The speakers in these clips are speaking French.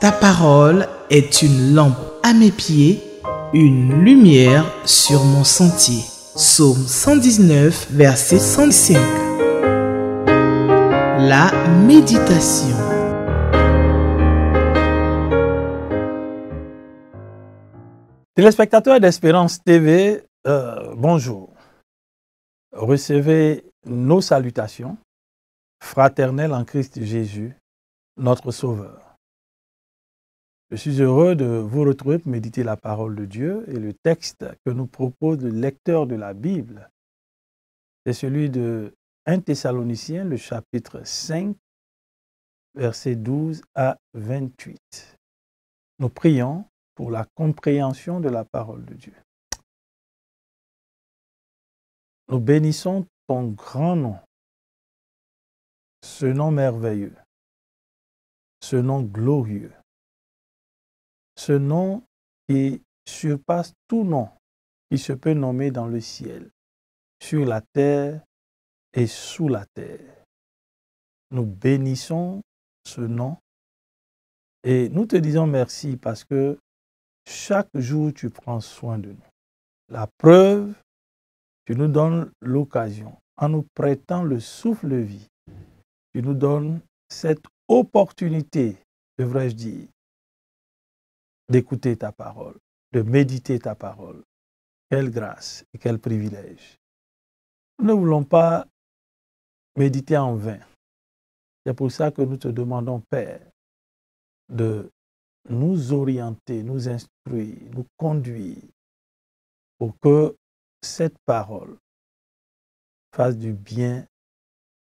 Ta parole est une lampe à mes pieds, une lumière sur mon sentier. Psaume 119, verset 105. La méditation. Téléspectateurs d'Espérance TV, euh, bonjour. Recevez nos salutations fraternelles en Christ Jésus, notre Sauveur. Je suis heureux de vous retrouver pour méditer la parole de Dieu et le texte que nous propose le lecteur de la Bible. C'est celui de 1 Thessaloniciens, le chapitre 5, versets 12 à 28. Nous prions pour la compréhension de la parole de Dieu. Nous bénissons ton grand nom, ce nom merveilleux, ce nom glorieux ce nom qui surpasse tout nom qui se peut nommer dans le ciel, sur la terre et sous la terre. Nous bénissons ce nom et nous te disons merci parce que chaque jour tu prends soin de nous. La preuve, tu nous donnes l'occasion, en nous prêtant le souffle de vie, tu nous donnes cette opportunité, devrais-je dire, d'écouter ta parole, de méditer ta parole. Quelle grâce et quel privilège. Nous ne voulons pas méditer en vain. C'est pour ça que nous te demandons, Père, de nous orienter, nous instruire, nous conduire pour que cette parole fasse du bien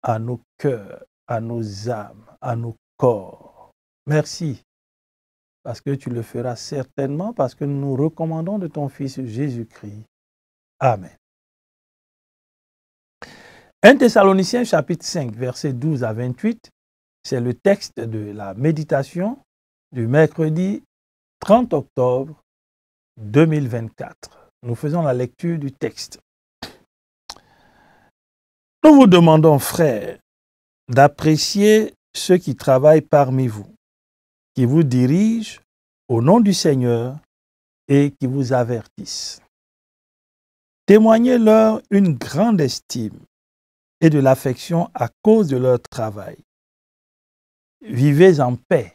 à nos cœurs, à nos âmes, à nos corps. Merci parce que tu le feras certainement, parce que nous recommandons de ton Fils Jésus-Christ. Amen. 1 Thessaloniciens chapitre 5, versets 12 à 28, c'est le texte de la méditation du mercredi 30 octobre 2024. Nous faisons la lecture du texte. Nous vous demandons, frères, d'apprécier ceux qui travaillent parmi vous qui vous dirigent au nom du Seigneur et qui vous avertissent. Témoignez-leur une grande estime et de l'affection à cause de leur travail. Vivez en paix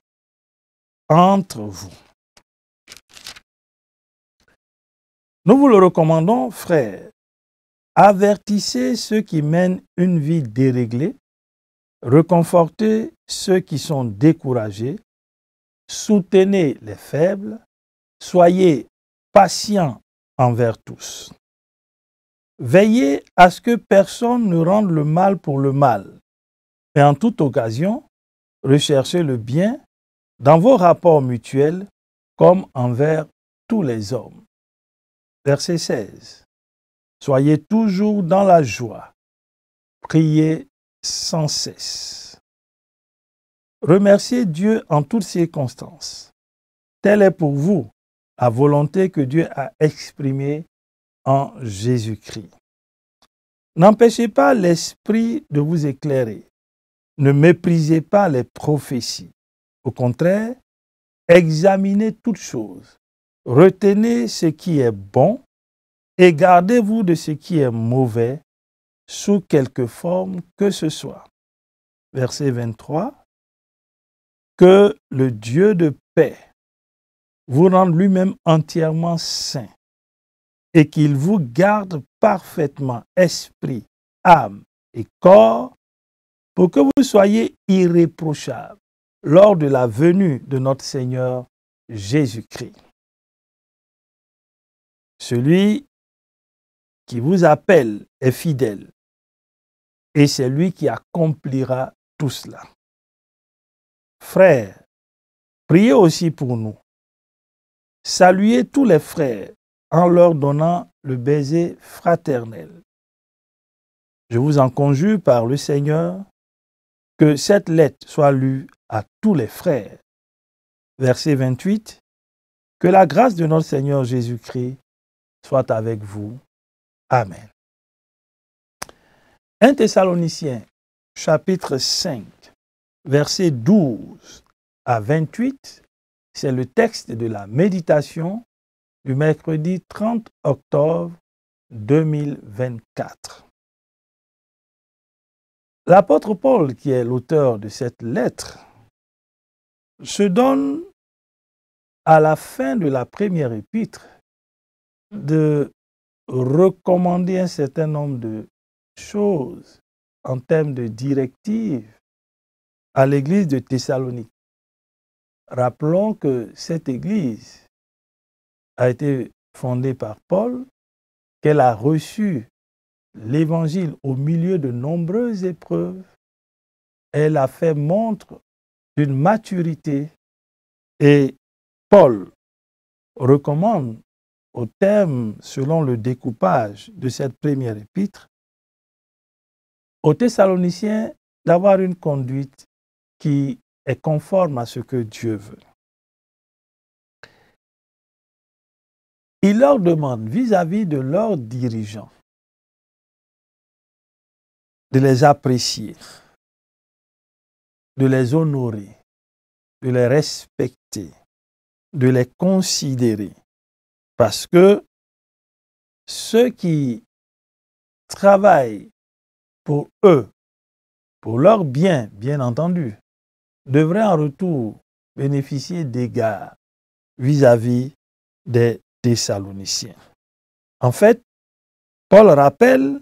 entre vous. Nous vous le recommandons, frères. Avertissez ceux qui mènent une vie déréglée, reconfortez ceux qui sont découragés, soutenez les faibles, soyez patients envers tous. Veillez à ce que personne ne rende le mal pour le mal, mais en toute occasion, recherchez le bien dans vos rapports mutuels comme envers tous les hommes. Verset 16. Soyez toujours dans la joie, priez sans cesse. Remerciez Dieu en toutes circonstances. Telle est pour vous la volonté que Dieu a exprimée en Jésus-Christ. N'empêchez pas l'Esprit de vous éclairer. Ne méprisez pas les prophéties. Au contraire, examinez toutes choses. Retenez ce qui est bon et gardez-vous de ce qui est mauvais sous quelque forme que ce soit. Verset 23, que le Dieu de paix vous rende lui-même entièrement saint et qu'il vous garde parfaitement esprit, âme et corps pour que vous soyez irréprochables lors de la venue de notre Seigneur Jésus-Christ. Celui qui vous appelle est fidèle et c'est lui qui accomplira tout cela. Frères, priez aussi pour nous. Saluez tous les frères en leur donnant le baiser fraternel. Je vous en conjure par le Seigneur que cette lettre soit lue à tous les frères. Verset 28. Que la grâce de notre Seigneur Jésus-Christ soit avec vous. Amen. 1 Thessaloniciens, chapitre 5, versets 12 à 28, c'est le texte de la méditation du mercredi 30 octobre 2024. L'apôtre Paul, qui est l'auteur de cette lettre, se donne à la fin de la première épître de recommander un certain nombre de choses en termes de directives à l'église de Thessalonique. Rappelons que cette église a été fondée par Paul, qu'elle a reçu l'évangile au milieu de nombreuses épreuves. Elle a fait montre d'une maturité et Paul recommande au terme, selon le découpage de cette première épître, aux Thessaloniciens d'avoir une conduite qui est conforme à ce que Dieu veut. Il leur demande vis-à-vis de leurs dirigeants de les apprécier, de les honorer, de les respecter, de les considérer. Parce que ceux qui travaillent pour eux, pour leur bien, bien entendu, devrait en retour bénéficier d'égards vis-à-vis des Thessaloniciens. En fait, Paul rappelle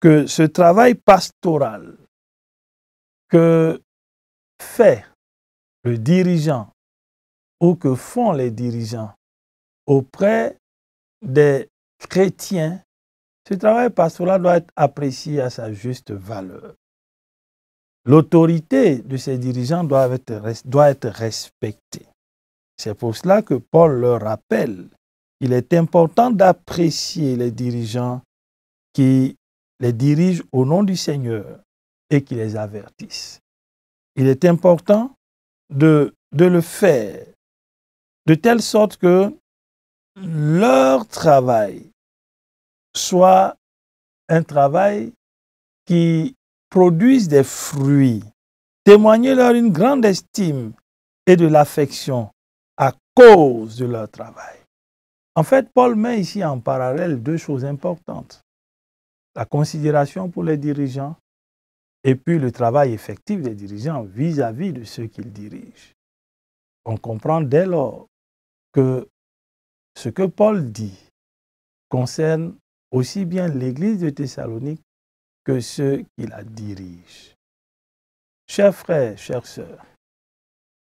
que ce travail pastoral que fait le dirigeant ou que font les dirigeants auprès des chrétiens, ce travail pastoral doit être apprécié à sa juste valeur. L'autorité de ces dirigeants doit être, doit être respectée. C'est pour cela que Paul leur rappelle. Il est important d'apprécier les dirigeants qui les dirigent au nom du Seigneur et qui les avertissent. Il est important de le faire de telle sorte que leur travail soit un travail qui produisent des fruits. Témoignez-leur une grande estime et de l'affection à cause de leur travail. En fait, Paul met ici en parallèle deux choses importantes. La considération pour les dirigeants et puis le travail effectif des dirigeants vis-à-vis -vis de ceux qu'ils dirigent. On comprend dès lors que ce que Paul dit concerne aussi bien l'Église de Thessalonique que ceux qui la dirigent. Chers frères, chères sœurs,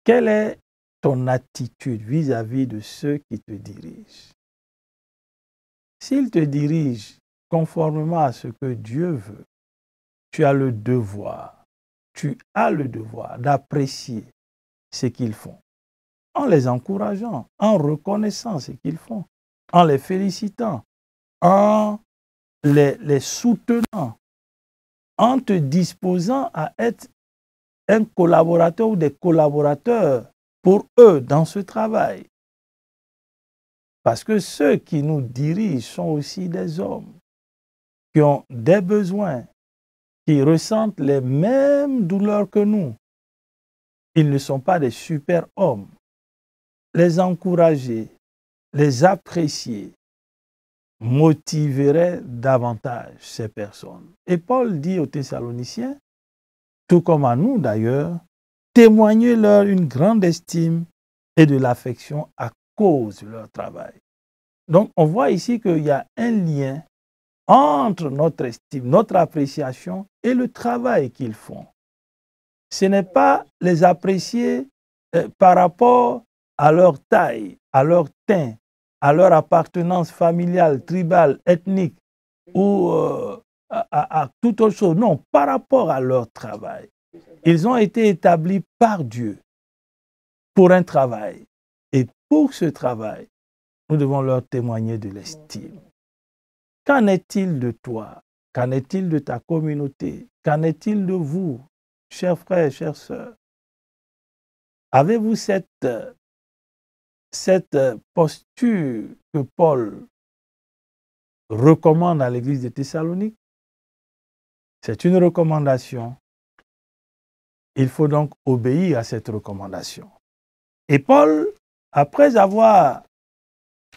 quelle est ton attitude vis-à-vis de ceux qui te dirigent S'ils te dirigent conformément à ce que Dieu veut, tu as le devoir, tu as le devoir d'apprécier ce qu'ils font, en les encourageant, en reconnaissant ce qu'ils font, en les félicitant, en les soutenant en te disposant à être un collaborateur ou des collaborateurs pour eux dans ce travail. Parce que ceux qui nous dirigent sont aussi des hommes qui ont des besoins, qui ressentent les mêmes douleurs que nous. Ils ne sont pas des super-hommes. Les encourager, les apprécier, motiverait davantage ces personnes. Et Paul dit aux Thessaloniciens, tout comme à nous d'ailleurs, témoignez-leur une grande estime et de l'affection à cause de leur travail. Donc on voit ici qu'il y a un lien entre notre estime, notre appréciation et le travail qu'ils font. Ce n'est pas les apprécier euh, par rapport à leur taille, à leur teint, à leur appartenance familiale, tribale, ethnique ou euh, à, tout autre chose. Non, par rapport à leur travail. Ils ont été établis par Dieu pour un travail. Et pour ce travail, nous devons leur témoigner de l'estime. Qu'en est-il de toi Qu'en est-il de ta communauté Qu'en est-il de vous, chers frères, chères sœurs Avez-vous cette euh, cette euh, posture que Paul recommande à l'église de Thessalonique, c'est une recommandation. Il faut donc obéir à cette recommandation. Et Paul, après avoir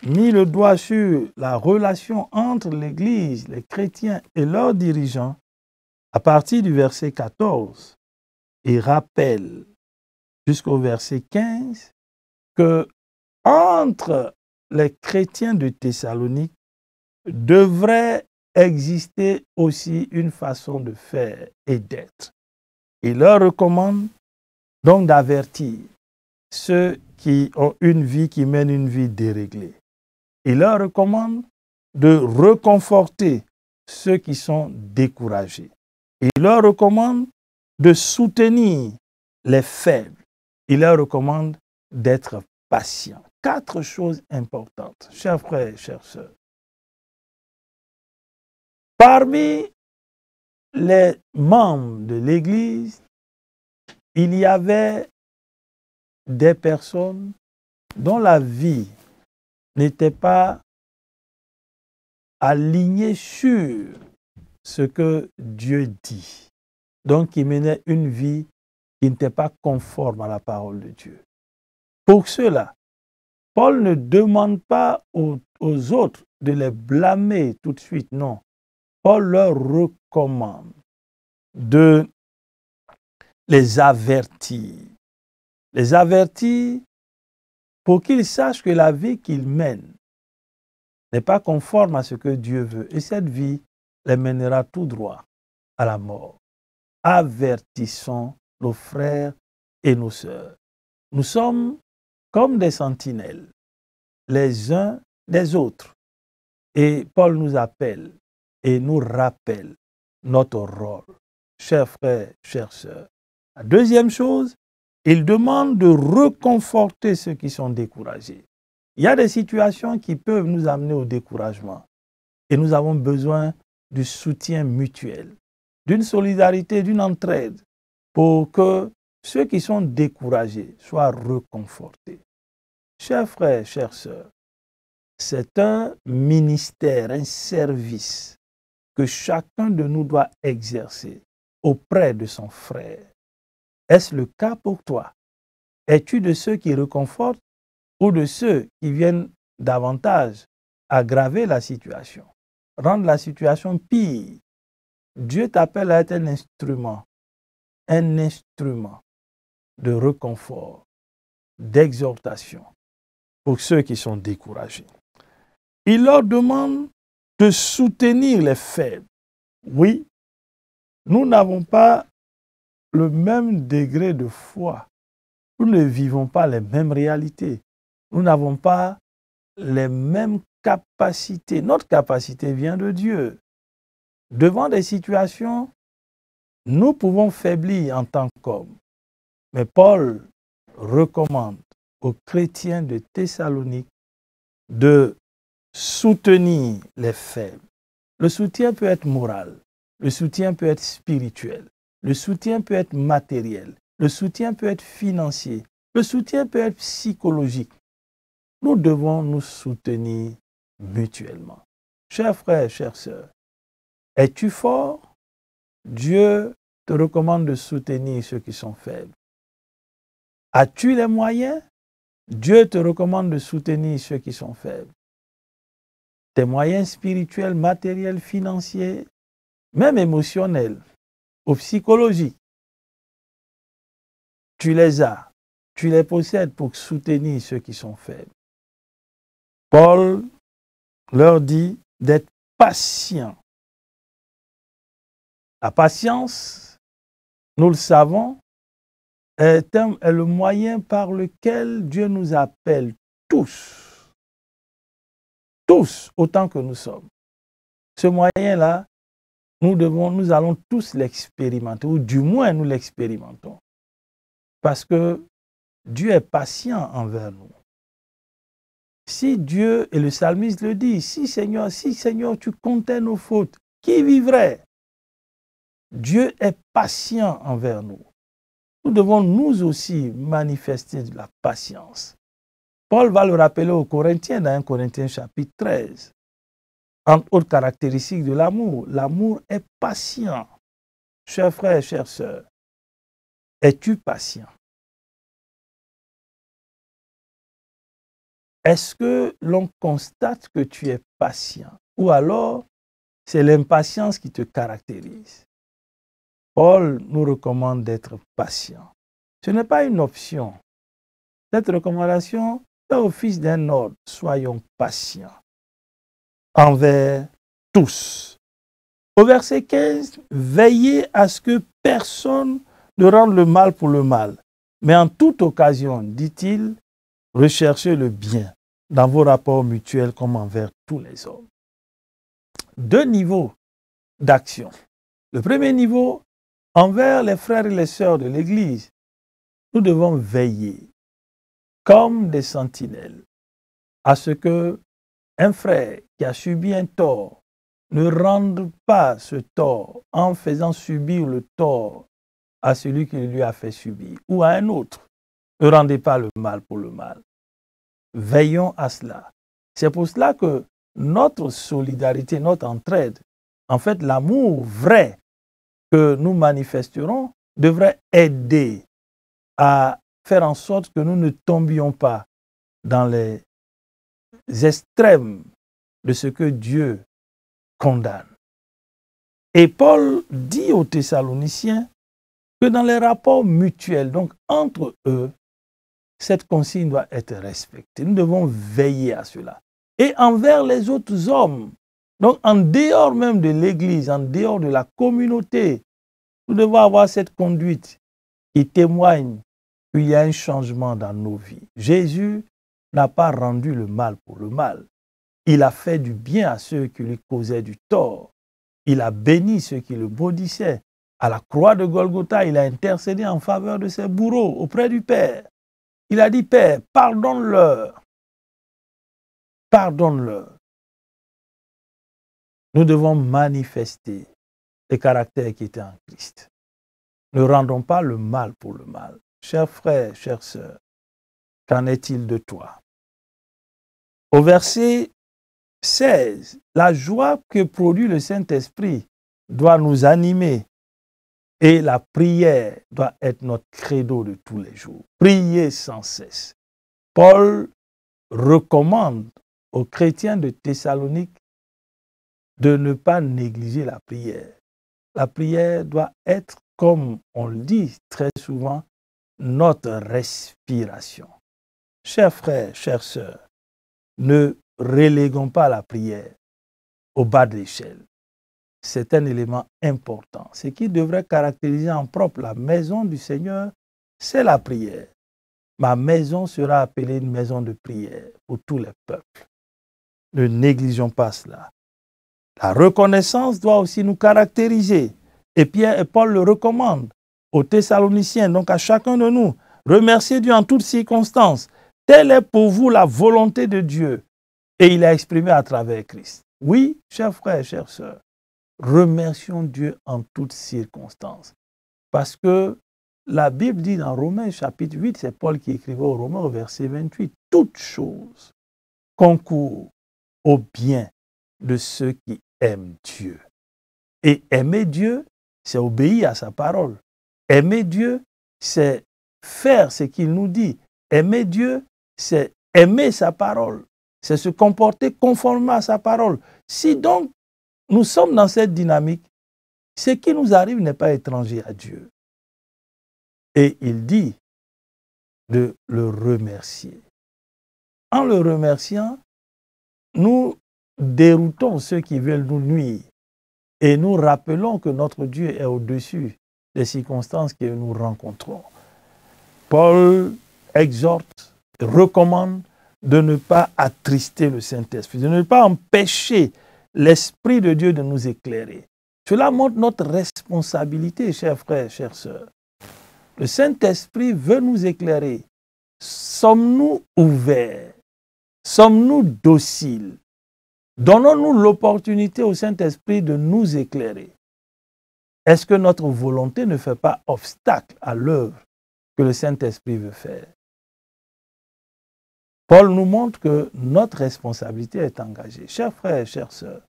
mis le doigt sur la relation entre l'Église, les chrétiens et leurs dirigeants, à partir du verset 14, il rappelle jusqu'au verset 15 que entre les chrétiens de Thessalonique devrait exister aussi une façon de faire et d'être. Il leur recommande donc d'avertir ceux qui ont une vie qui mène une vie déréglée. Il leur recommande de reconforter ceux qui sont découragés. Il leur recommande de soutenir les faibles. Il leur recommande d'être patient quatre choses importantes, chers frères et chers sœurs. Parmi les membres de l'Église, il y avait des personnes dont la vie n'était pas alignée sur ce que Dieu dit. Donc, ils menaient une vie qui n'était pas conforme à la parole de Dieu. Pour cela, Paul ne demande pas aux, autres de les blâmer tout de suite, non. Paul leur recommande de les avertir. Les avertir pour qu'ils sachent que la vie qu'ils mènent n'est pas conforme à ce que Dieu veut. Et cette vie les mènera tout droit à la mort. Avertissons nos frères et nos sœurs. Nous sommes comme des sentinelles, les uns des autres. Et Paul nous appelle et nous rappelle notre rôle, chers frères, chers sœurs. La deuxième chose, il demande de reconforter ceux qui sont découragés. Il y a des situations qui peuvent nous amener au découragement et nous avons besoin du soutien mutuel, d'une solidarité, d'une entraide pour que ceux qui sont découragés soient reconfortés. Chers frères, chères sœurs, c'est un ministère, un service que chacun de nous doit exercer auprès de son frère. Est-ce le cas pour toi Es-tu de ceux qui réconfortent ou de ceux qui viennent davantage aggraver la situation, rendre la situation pire Dieu t'appelle à être un instrument, un instrument de réconfort, d'exhortation pour ceux qui sont découragés. Il leur demande de soutenir les faibles. Oui, nous n'avons pas le même degré de foi. Nous ne vivons pas les mêmes réalités. Nous n'avons pas les mêmes capacités. Notre capacité vient de Dieu. Devant des situations, nous pouvons faiblir en tant qu'hommes. Mais Paul recommande aux chrétiens de Thessalonique de soutenir les faibles. Le soutien peut être moral, le soutien peut être spirituel, le soutien peut être matériel, le soutien peut être financier, le soutien peut être psychologique. Nous devons nous soutenir mutuellement. Chers frères, chères sœurs, es-tu fort Dieu te recommande de soutenir ceux qui sont faibles. As-tu les moyens Dieu te recommande de soutenir ceux qui sont faibles. Tes moyens spirituels, matériels, financiers, même émotionnels ou psychologiques, tu les as, tu les possèdes pour soutenir ceux qui sont faibles. Paul leur dit d'être patient. La patience, nous le savons, est, le moyen par lequel Dieu nous appelle tous, tous autant que nous sommes. Ce moyen-là, nous, devons, nous allons tous l'expérimenter, ou du moins nous l'expérimentons. Parce que Dieu est patient envers nous. Si Dieu, et le psalmiste le dit, si Seigneur, si Seigneur, tu comptais nos fautes, qui vivrait Dieu est patient envers nous nous devons nous aussi manifester de la patience. Paul va le rappeler aux Corinthiens dans 1 Corinthiens chapitre 13. Entre autres caractéristiques de l'amour, l'amour est patient. Chers frères et chères sœurs, es-tu patient Est-ce que l'on constate que tu es patient Ou alors, c'est l'impatience qui te caractérise Paul nous recommande d'être patient. Ce n'est pas une option. Cette recommandation fait office d'un ordre. Soyons patients envers tous. Au verset 15, veillez à ce que personne ne rende le mal pour le mal, mais en toute occasion, dit-il, recherchez le bien dans vos rapports mutuels comme envers tous les hommes. Deux niveaux d'action. Le premier niveau, Envers les frères et les sœurs de l'Église, nous devons veiller comme des sentinelles à ce que un frère qui a subi un tort ne rende pas ce tort en faisant subir le tort à celui qui lui a fait subir ou à un autre. Ne rendez pas le mal pour le mal. Veillons à cela. C'est pour cela que notre solidarité, notre entraide, en fait l'amour vrai que nous manifesterons devrait aider à faire en sorte que nous ne tombions pas dans les extrêmes de ce que Dieu condamne. Et Paul dit aux Thessaloniciens que dans les rapports mutuels, donc entre eux, cette consigne doit être respectée. Nous devons veiller à cela. Et envers les autres hommes, donc en dehors même de l'Église, en dehors de la communauté nous devons avoir cette conduite qui témoigne qu'il y a un changement dans nos vies. Jésus n'a pas rendu le mal pour le mal. Il a fait du bien à ceux qui lui causaient du tort. Il a béni ceux qui le maudissaient. À la croix de Golgotha, il a intercédé en faveur de ses bourreaux auprès du Père. Il a dit, Père, pardonne-leur. Pardonne-leur. Nous devons manifester les caractères qui étaient en Christ. Ne rendons pas le mal pour le mal. Chers frères, chères sœurs, qu'en est-il de toi Au verset 16, la joie que produit le Saint-Esprit doit nous animer et la prière doit être notre credo de tous les jours. Priez sans cesse. Paul recommande aux chrétiens de Thessalonique de ne pas négliger la prière. La prière doit être, comme on le dit très souvent, notre respiration. Chers frères, chères sœurs, ne reléguons pas la prière au bas de l'échelle. C'est un élément important. Ce qui devrait caractériser en propre la maison du Seigneur, c'est la prière. Ma maison sera appelée une maison de prière pour tous les peuples. Ne négligeons pas cela. La reconnaissance doit aussi nous caractériser. Et Pierre et Paul le recommandent aux Thessaloniciens, donc à chacun de nous. Remerciez Dieu en toutes circonstances. Telle est pour vous la volonté de Dieu. Et il l'a exprimé à travers Christ. Oui, chers frères, chères sœurs, remercions Dieu en toutes circonstances. Parce que la Bible dit dans Romains chapitre 8, c'est Paul qui écrivait aux Romains au verset 28, Toute chose concourt au bien de ceux qui aiment Dieu. Et aimer Dieu, c'est obéir à sa parole. Aimer Dieu, c'est faire ce qu'il nous dit. Aimer Dieu, c'est aimer sa parole. C'est se comporter conformément à sa parole. Si donc nous sommes dans cette dynamique, ce qui nous arrive n'est pas étranger à Dieu. Et il dit de le remercier. En le remerciant, nous déroutons ceux qui veulent nous nuire et nous rappelons que notre Dieu est au-dessus des circonstances que nous rencontrons. Paul exhorte, recommande de ne pas attrister le Saint-Esprit, de ne pas empêcher l'Esprit de Dieu de nous éclairer. Cela montre notre responsabilité, chers frères, chères sœurs. Le Saint-Esprit veut nous éclairer. Sommes-nous ouverts Sommes-nous dociles Donnons-nous l'opportunité au Saint-Esprit de nous éclairer. Est-ce que notre volonté ne fait pas obstacle à l'œuvre que le Saint-Esprit veut faire Paul nous montre que notre responsabilité est engagée. Chers frères et chères sœurs,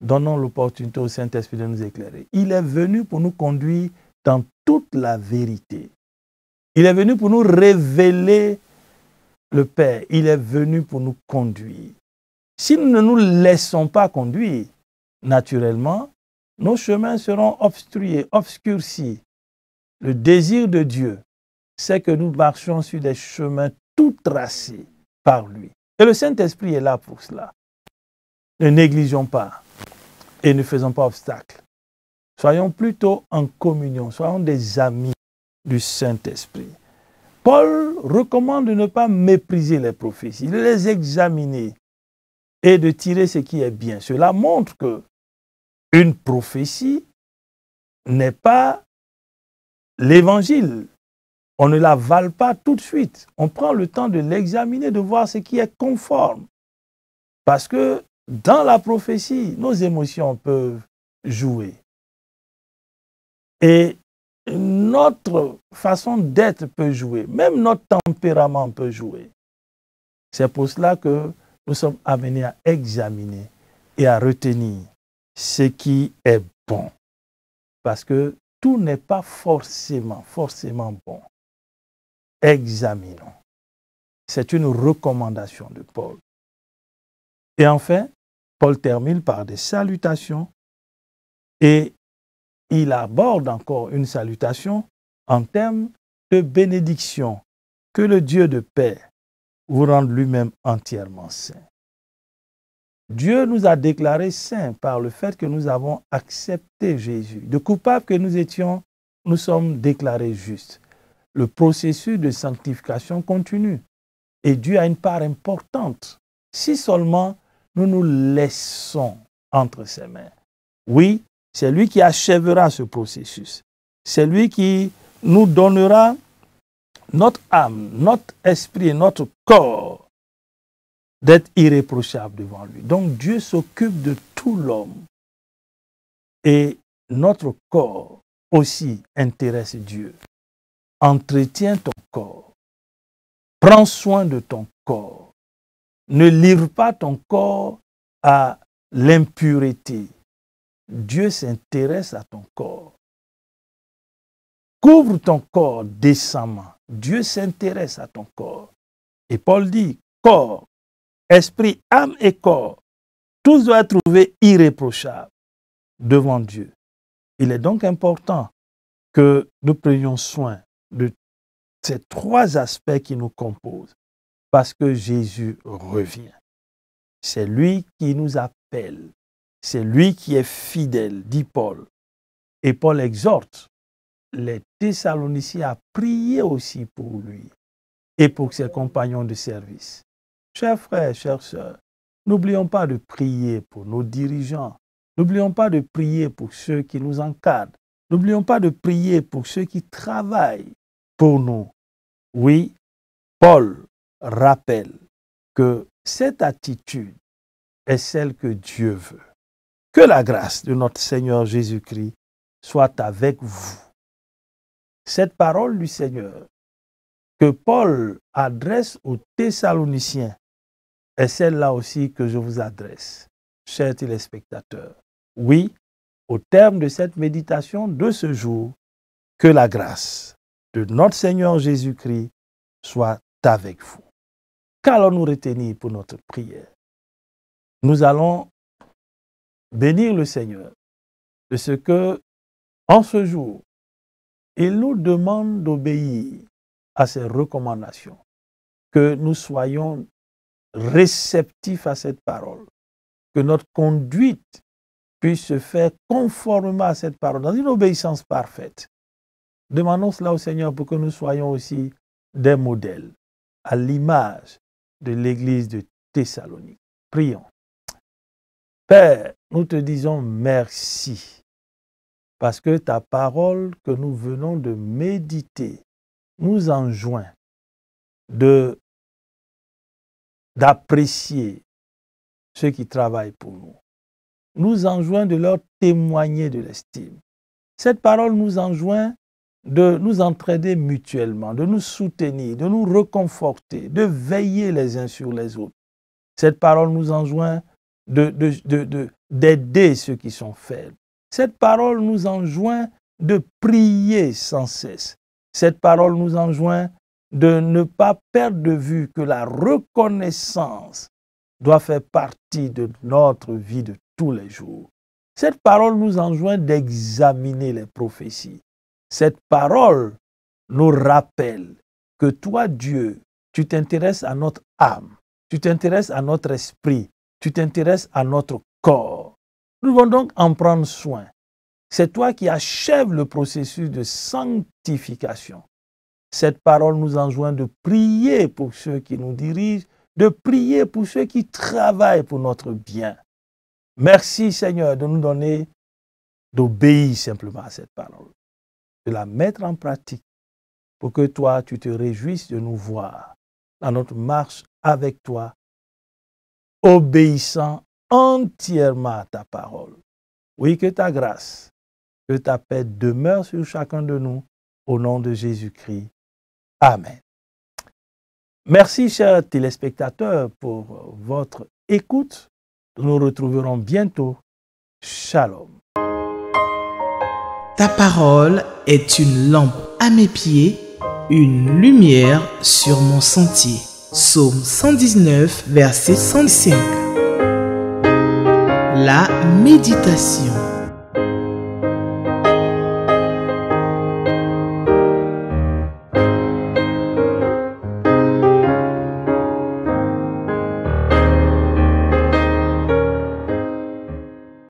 donnons l'opportunité au Saint-Esprit de nous éclairer. Il est venu pour nous conduire dans toute la vérité. Il est venu pour nous révéler le Père. Il est venu pour nous conduire. Si nous ne nous laissons pas conduire naturellement, nos chemins seront obstrués, obscurcis. Le désir de Dieu, c'est que nous marchions sur des chemins tout tracés par lui. Et le Saint-Esprit est là pour cela. Ne négligeons pas et ne faisons pas obstacle. Soyons plutôt en communion, soyons des amis du Saint-Esprit. Paul recommande de ne pas mépriser les prophéties, de les examiner, et de tirer ce qui est bien. Cela montre que une prophétie n'est pas l'évangile. On ne la vale pas tout de suite. On prend le temps de l'examiner, de voir ce qui est conforme. Parce que dans la prophétie, nos émotions peuvent jouer. Et notre façon d'être peut jouer. Même notre tempérament peut jouer. C'est pour cela que nous sommes amenés à examiner et à retenir ce qui est bon. Parce que tout n'est pas forcément, forcément bon. Examinons. C'est une recommandation de Paul. Et enfin, Paul termine par des salutations et il aborde encore une salutation en termes de bénédiction. Que le Dieu de paix, vous rendre lui-même entièrement saint. Dieu nous a déclarés saints par le fait que nous avons accepté Jésus. De coupables que nous étions, nous sommes déclarés justes. Le processus de sanctification continue et Dieu a une part importante si seulement nous nous laissons entre ses mains. Oui, c'est lui qui achèvera ce processus. C'est lui qui nous donnera notre âme, notre esprit et notre corps d'être irréprochable devant lui. Donc Dieu s'occupe de tout l'homme. Et notre corps aussi intéresse Dieu. Entretiens ton corps. Prends soin de ton corps. Ne livre pas ton corps à l'impureté. Dieu s'intéresse à ton corps. Couvre ton corps décemment Dieu s'intéresse à ton corps. Et Paul dit, corps, esprit, âme et corps, tous doivent être irréprochable irréprochables devant Dieu. Il est donc important que nous prenions soin de ces trois aspects qui nous composent, parce que Jésus revient. C'est lui qui nous appelle, c'est lui qui est fidèle, dit Paul. Et Paul exhorte les Thessaloniciens prié aussi pour lui et pour ses compagnons de service. Chers frères, chers sœurs, n'oublions pas de prier pour nos dirigeants. N'oublions pas de prier pour ceux qui nous encadrent. N'oublions pas de prier pour ceux qui travaillent pour nous. Oui, Paul rappelle que cette attitude est celle que Dieu veut. Que la grâce de notre Seigneur Jésus-Christ soit avec vous. Cette parole du Seigneur que Paul adresse aux Thessaloniciens est celle-là aussi que je vous adresse, chers téléspectateurs. Oui, au terme de cette méditation de ce jour, que la grâce de notre Seigneur Jésus-Christ soit avec vous. Qu'allons-nous retenir pour notre prière Nous allons bénir le Seigneur de ce que, en ce jour, il nous demande d'obéir à ses recommandations, que nous soyons réceptifs à cette parole, que notre conduite puisse se faire conformément à cette parole, dans une obéissance parfaite. Demandons cela au Seigneur pour que nous soyons aussi des modèles, à l'image de l'Église de Thessalonique. Prions. Père, nous te disons merci parce que ta parole que nous venons de méditer nous enjoint de d'apprécier ceux qui travaillent pour nous. Nous enjoint de leur témoigner de l'estime. Cette parole nous enjoint de nous entraider mutuellement, de nous soutenir, de nous reconforter, de veiller les uns sur les autres. Cette parole nous enjoint d'aider de, ceux qui sont faibles, cette parole nous enjoint de prier sans cesse. Cette parole nous enjoint de ne pas perdre de vue que la reconnaissance doit faire partie de notre vie de tous les jours. Cette parole nous enjoint d'examiner les prophéties. Cette parole nous rappelle que toi, Dieu, tu t'intéresses à notre âme, tu t'intéresses à notre esprit, tu t'intéresses à notre corps. Nous devons donc en prendre soin. C'est toi qui achèves le processus de sanctification. Cette parole nous enjoint de prier pour ceux qui nous dirigent, de prier pour ceux qui travaillent pour notre bien. Merci Seigneur de nous donner d'obéir simplement à cette parole, de la mettre en pratique pour que toi, tu te réjouisses de nous voir dans notre marche avec toi, obéissant entièrement ta parole. Oui, que ta grâce, que ta paix demeure sur chacun de nous, au nom de Jésus-Christ. Amen. Merci, chers téléspectateurs, pour votre écoute. Nous nous retrouverons bientôt. Shalom. Ta parole est une lampe à mes pieds, une lumière sur mon sentier. Psaume 119, verset 105 la méditation.